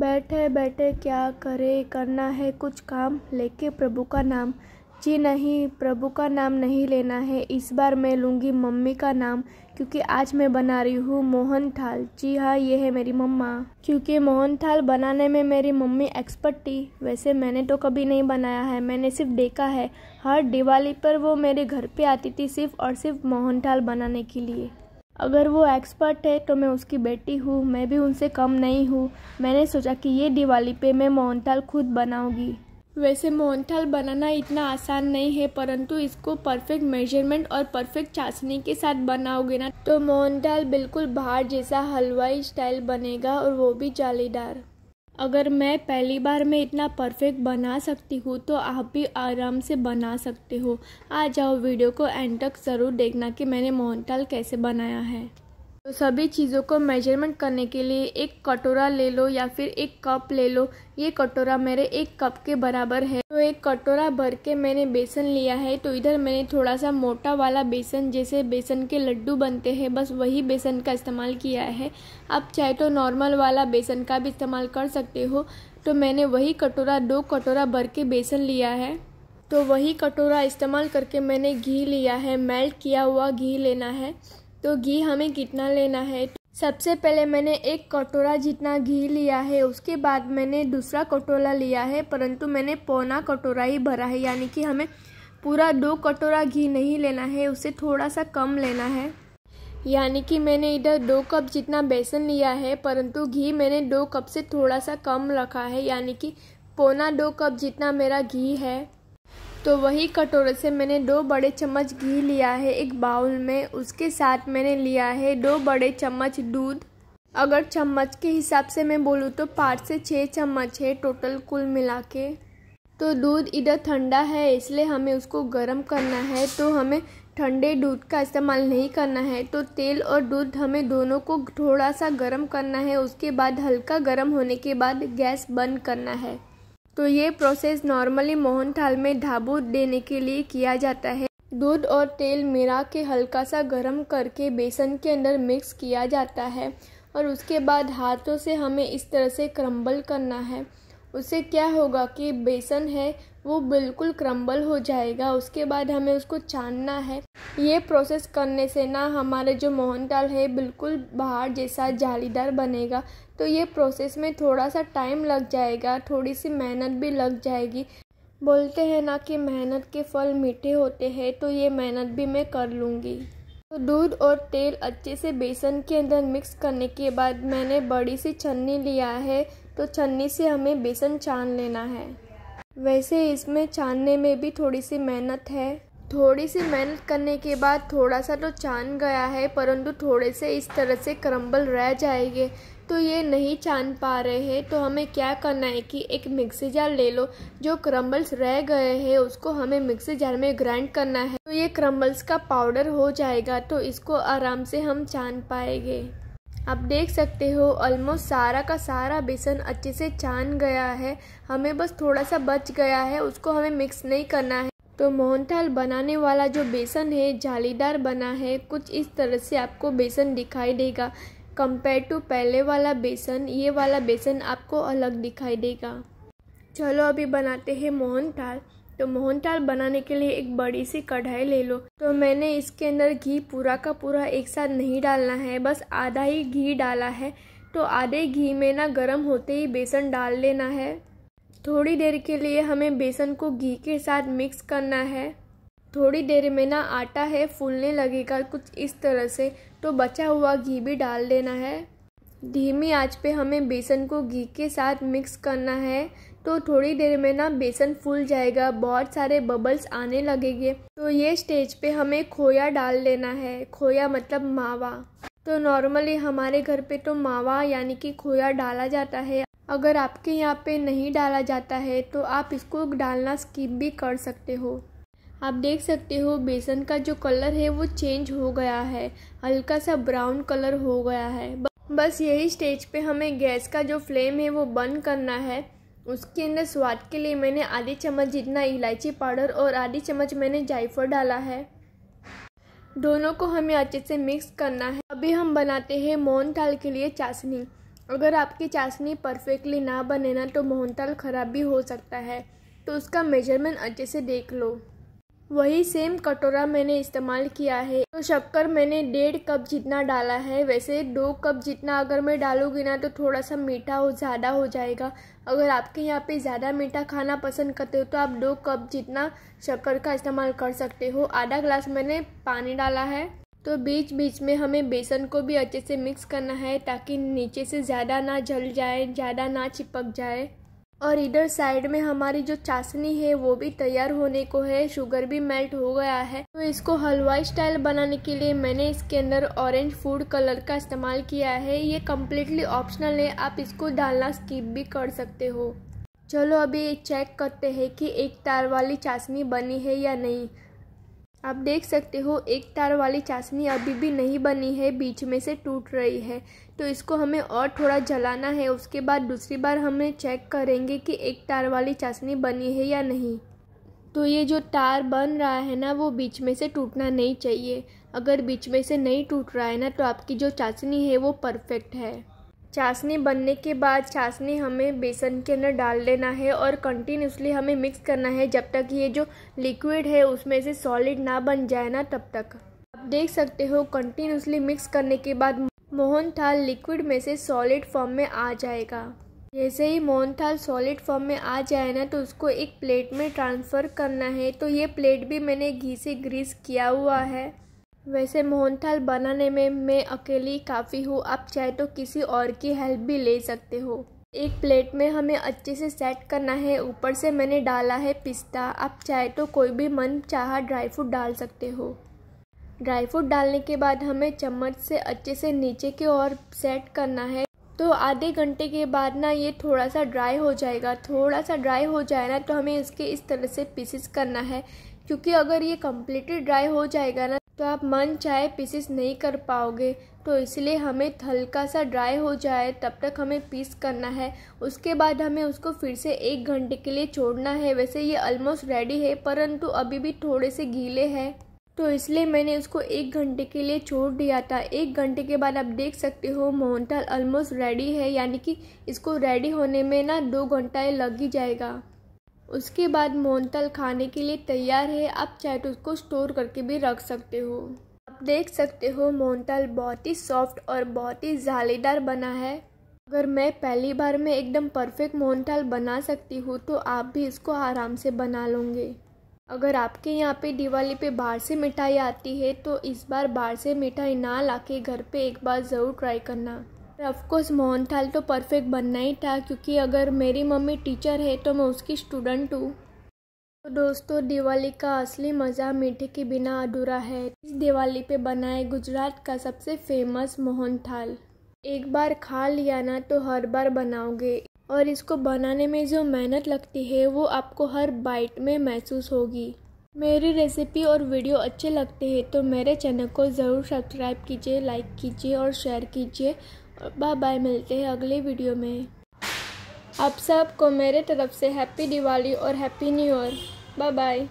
बैठे बैठे क्या करे करना है कुछ काम लेके प्रभु का नाम जी नहीं प्रभु का नाम नहीं लेना है इस बार मैं लूँगी मम्मी का नाम क्योंकि आज मैं बना रही हूँ मोहन थाल जी हाँ ये है मेरी मम्मा क्योंकि मोहन थाल बनाने में मेरी मम्मी एक्सपर्ट थी वैसे मैंने तो कभी नहीं बनाया है मैंने सिर्फ देखा है हर दिवाली पर वो मेरे घर पे आती थी सिर्फ और सिर्फ मोहन थाल बनाने के लिए अगर वो एक्सपर्ट है तो मैं उसकी बेटी हूँ मैं भी उनसे कम नहीं हूँ मैंने सोचा कि ये दिवाली पे मैं मोहनथाल खुद बनाऊंगी वैसे मोहनथाल बनाना इतना आसान नहीं है परंतु इसको परफेक्ट मेजरमेंट और परफेक्ट चाशनी के साथ बनाओगे ना तो मोहनथाल बिल्कुल बाहर जैसा हलवाई स्टाइल बनेगा और वो भी जालीदार अगर मैं पहली बार में इतना परफेक्ट बना सकती हूँ तो आप भी आराम से बना सकते हो आ जाओ वीडियो को एंड तक ज़रूर देखना कि मैंने मोहनटाल कैसे बनाया है तो सभी चीज़ों को मेजरमेंट करने के लिए एक कटोरा ले लो या फिर एक कप ले लो ये कटोरा मेरे एक कप के बराबर है तो एक कटोरा भर के मैंने बेसन लिया है तो इधर मैंने थोड़ा सा मोटा वाला बेसन जैसे बेसन के लड्डू बनते हैं बस वही बेसन का इस्तेमाल किया है आप चाहे तो नॉर्मल वाला बेसन का भी इस्तेमाल कर सकते हो तो मैंने वही कटोरा दो कटोरा भर के बेसन लिया है तो वही कटोरा इस्तेमाल करके मैंने घी लिया है मेल्ट किया हुआ घी लेना है तो घी हमें कितना लेना है सबसे पहले मैंने एक कटोरा जितना घी लिया है उसके बाद मैंने दूसरा कटोरा लिया है परंतु मैंने पौना कटोरा ही भरा है यानी कि हमें पूरा दो कटोरा घी नहीं लेना है उसे थोड़ा सा कम लेना है यानी कि मैंने इधर दो कप जितना बेसन लिया है परंतु घी मैंने दो कप से थोड़ा सा कम रखा है यानी कि पौना दो कप जितना मेरा घी है तो वही कटोरे से मैंने दो बड़े चम्मच घी लिया है एक बाउल में उसके साथ मैंने लिया है दो बड़े चम्मच दूध अगर चम्मच के हिसाब से मैं बोलूँ तो पाँच से छः चम्मच है टोटल कुल मिला के तो दूध इधर ठंडा है इसलिए हमें उसको गर्म करना है तो हमें ठंडे दूध का इस्तेमाल नहीं करना है तो तेल और दूध हमें दोनों को थोड़ा सा गर्म करना है उसके बाद हल्का गर्म होने के बाद गैस बंद करना है तो ये प्रोसेस नॉर्मली मोहन थाल में ढाबू देने के लिए किया जाता है दूध और तेल मिला के हल्का सा गर्म करके बेसन के अंदर मिक्स किया जाता है और उसके बाद हाथों से हमें इस तरह से क्रम्बल करना है उससे क्या होगा कि बेसन है वो बिल्कुल क्रम्बल हो जाएगा उसके बाद हमें उसको छानना है ये प्रोसेस करने से ना हमारे जो मोहन दाल है बिल्कुल बाहर जैसा जालीदार बनेगा तो ये प्रोसेस में थोड़ा सा टाइम लग जाएगा थोड़ी सी मेहनत भी लग जाएगी बोलते हैं ना कि मेहनत के फल मीठे होते हैं तो ये मेहनत भी मैं कर लूँगी तो दूध और तेल अच्छे से बेसन के अंदर मिक्स करने के बाद मैंने बड़ी सी छन्नी लिया है तो छन्नी से हमें बेसन छान लेना है वैसे इसमें छानने में भी थोड़ी सी मेहनत है थोड़ी सी मेहनत करने के बाद थोड़ा सा तो छान गया है परंतु थोड़े से इस तरह से क्रम्बल रह जाएंगे तो ये नहीं छान पा रहे हैं तो हमें क्या करना है कि एक मिक्सी जार ले लो जो क्रम्बल्स रह गए हैं उसको हमें मिक्सी जार में ग्राइंड करना है तो ये क्रम्बल्स का पाउडर हो जाएगा तो इसको आराम से हम छान पाएंगे आप देख सकते हो ऑलमोस्ट सारा का सारा बेसन अच्छे से छान गया है हमें बस थोड़ा सा बच गया है उसको हमें मिक्स नहीं करना है तो मोहनथाल बनाने वाला जो बेसन है जालीदार बना है कुछ इस तरह से आपको बेसन दिखाई देगा कंपेयर टू पहले वाला बेसन ये वाला बेसन आपको अलग दिखाई देगा चलो अभी बनाते हैं मोहनथाल तो मोहनथाल बनाने के लिए एक बड़ी सी कढ़ाई ले लो तो मैंने इसके अंदर घी पूरा का पूरा एक साथ नहीं डालना है बस आधा ही घी डाला है तो आधे घी में ना गर्म होते ही बेसन डाल लेना है थोड़ी देर के लिए हमें बेसन को घी के साथ मिक्स करना है थोड़ी देर में ना आटा है फूलने लगेगा कुछ इस तरह से तो बचा हुआ घी भी डाल देना है धीमी आंच पे हमें बेसन को घी के साथ मिक्स करना है तो थोड़ी देर में ना बेसन फूल जाएगा बहुत सारे बबल्स आने लगेंगे तो ये स्टेज पे हमें खोया डाल लेना है खोया मतलब मावा तो नॉर्मली हमारे घर पे तो मावा यानी कि खोया डाला जाता है अगर आपके यहाँ पे नहीं डाला जाता है तो आप इसको डालना स्किप भी कर सकते हो आप देख सकते हो बेसन का जो कलर है वो चेंज हो गया है हल्का सा ब्राउन कलर हो गया है बस यही स्टेज पे हमें गैस का जो फ्लेम है वो बंद करना है उसके अंदर स्वाद के लिए मैंने आधी चम्मच जितना इलायची पाउडर और आधी चम्मच मैंने जायफल डाला है दोनों को हमें अच्छे से मिक्स करना है अभी हम बनाते हैं मोहन थाल के लिए चाशनी अगर आपकी चाशनी परफेक्टली ना बने ना तो मोहन थाल ख़राब भी हो सकता है तो उसका मेजरमेंट अच्छे से देख लो वही सेम कटोरा मैंने इस्तेमाल किया है तो शक्कर मैंने डेढ़ कप जितना डाला है वैसे दो कप जितना अगर मैं डालूंगी ना तो थोड़ा सा मीठा हो ज़्यादा हो जाएगा अगर आपके यहाँ पे ज़्यादा मीठा खाना पसंद करते हो तो आप दो कप जितना शक्कर का इस्तेमाल कर सकते हो आधा ग्लास मैंने पानी डाला है तो बीच बीच में हमें बेसन को भी अच्छे से मिक्स करना है ताकि नीचे से ज़्यादा ना जल जाए ज़्यादा ना चिपक जाए और इधर साइड में हमारी जो चाशनी है वो भी तैयार होने को है शुगर भी मेल्ट हो गया है तो इसको हलवाई स्टाइल बनाने के लिए मैंने इसके अंदर ऑरेंज फूड कलर का इस्तेमाल किया है ये कम्प्लीटली ऑप्शनल है आप इसको डालना स्किप भी कर सकते हो चलो अभी चेक करते हैं कि एक तार वाली चाशनी बनी है या नहीं आप देख सकते हो एक तार वाली चाशनी अभी भी नहीं बनी है बीच में से टूट रही है तो इसको हमें और थोड़ा जलाना है उसके बाद दूसरी बार हमें चेक करेंगे कि एक तार वाली चाशनी बनी है या नहीं तो ये जो तार बन रहा है ना वो बीच में से टूटना नहीं चाहिए अगर बीच में से नहीं टूट रहा है ना तो आपकी जो चाशनी है वो परफेक्ट है चाशनी बनने के बाद चाशनी हमें बेसन के अंदर डाल लेना है और कंटिन्यूसली हमें मिक्स करना है जब तक ये जो लिक्विड है उसमें से सॉलिड ना बन जाए ना तब तक आप देख सकते हो कंटिन्यूसली मिक्स करने के बाद मोहन थाल लिक्विड में से सॉलिड फॉर्म में आ जाएगा जैसे ही मोहन थाल सॉलिड फॉर्म में आ जाए ना तो उसको एक प्लेट में ट्रांसफ़र करना है तो ये प्लेट भी मैंने घी से ग्रीस किया हुआ है वैसे मोहनथाल बनाने में मैं अकेली काफ़ी हूँ आप चाहे तो किसी और की हेल्प भी ले सकते हो एक प्लेट में हमें अच्छे से सेट करना है ऊपर से मैंने डाला है पिस्ता आप चाहे तो कोई भी मन चाह ड्राई फ्रूट डाल सकते हो ड्राई फ्रूट डालने के बाद हमें चम्मच से अच्छे से नीचे की ओर सेट करना है तो आधे घंटे के बाद ना ये थोड़ा सा ड्राई हो जाएगा थोड़ा सा ड्राई हो जाए ना तो हमें इसके इस तरह से पीसेस करना है क्योंकि अगर ये कम्प्लीटली ड्राई हो जाएगा ना तो आप मन चाहे पीसेस नहीं कर पाओगे तो इसलिए हमें हल्का सा ड्राई हो जाए तब तक हमें पीस करना है उसके बाद हमें उसको फिर से एक घंटे के लिए छोड़ना है वैसे ये ऑलमोस्ट रेडी है परंतु अभी भी थोड़े से गीले हैं तो इसलिए मैंने उसको एक घंटे के लिए छोड़ दिया था एक घंटे के बाद आप देख सकते हो मोहनथाल ऑलमोस्ट रेडी है यानी कि इसको रेडी होने में ना दो घंटा लग ही जाएगा उसके बाद मोनतल खाने के लिए तैयार है आप चाहे तो उसको स्टोर करके भी रख सकते हो आप देख सकते हो मोनतल बहुत ही सॉफ्ट और बहुत ही जालेदार बना है अगर मैं पहली बार में एकदम परफेक्ट मोहनथाल बना सकती हूँ तो आप भी इसको आराम से बना लोगे अगर आपके यहाँ पे दिवाली पे बाहर से मिठाई आती है तो इस बार बाहर से मिठाई ना लाके घर पे एक बार ज़रूर ट्राई करना ऑफकोर्स मोहन थाल तो परफेक्ट बनना ही था क्योंकि अगर मेरी मम्मी टीचर है तो मैं उसकी स्टूडेंट हूँ तो दोस्तों दिवाली का असली मज़ा मीठे के बिना अधूरा है इस दिवाली पे बनाए गुजरात का सबसे फेमस मोहन थाल एक बार खा लिया ना तो हर बार बनाओगे और इसको बनाने में जो मेहनत लगती है वो आपको हर बाइट में महसूस होगी मेरी रेसिपी और वीडियो अच्छे लगते हैं तो मेरे चैनल को ज़रूर सब्सक्राइब कीजिए लाइक कीजिए और शेयर कीजिए बाय बाय मिलते हैं अगले वीडियो में आप सबको मेरे तरफ से हैप्पी दिवाली और happy new year bye bye